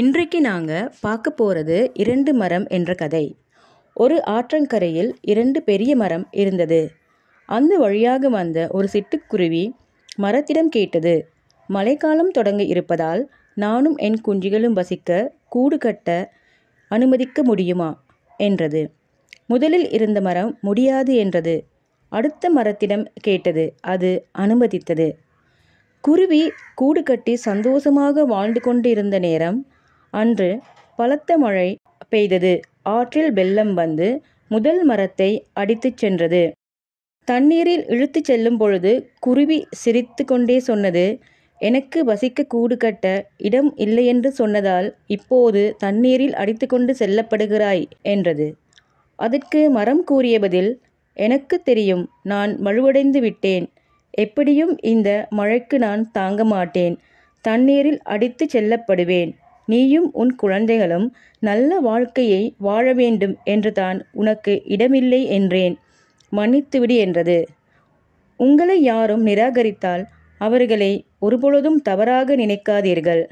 இன்றைக்கு நாங்கள் பார்க்க போகிறது இரண்டு மரம் என்ற கதை ஒரு ஆற்றங்கரையில் இரண்டு பெரிய மரம் இருந்தது அந்த வழியாக வந்த ஒரு சிட்டுக்குருவி மரத்திடம் கேட்டது மழைக்காலம் தொடங்க இருப்பதால் நானும் என் குஞ்சுகளும் வசிக்க கூடு கட்ட அனுமதிக்க முடியுமா என்றது முதலில் இருந்த மரம் முடியாது என்றது அடுத்த மரத்திடம் கேட்டது அது அனுமதித்தது குருவி கூடு கட்டி சந்தோஷமாக வாழ்ந்து கொண்டிருந்த நேரம் அன்று பலத்த மழை பெய்தது ஆற்றில் வெள்ளம் வந்து முதல் மரத்தை அடித்துச் சென்றது தண்ணீரில் இழுத்து செல்லும் பொழுது குருவி சிரித்து கொண்டே சொன்னது எனக்கு வசிக்க கூடு கட்ட இடம் இல்லையென்று சொன்னதால் இப்போது தண்ணீரில் அடித்துக்கொண்டு செல்லப்படுகிறாய் என்றது அதற்கு மரம் கூறிய பதில் எனக்கு தெரியும் நான் மழுவடைந்து விட்டேன் எப்படியும் இந்த மழைக்கு நான் தாங்க மாட்டேன் தண்ணீரில் அடித்து செல்லப்படுவேன் நீயும் உன் குழந்தைகளும் நல்ல வாழ்க்கையை வாழ வேண்டும் என்று தான் உனக்கு இடமில்லை என்றேன் மன்னித்துவிடு என்றது உங்களை யாரும் நிராகரித்தால் அவர்களை ஒருபொழுதும் தவறாக நினைக்காதீர்கள்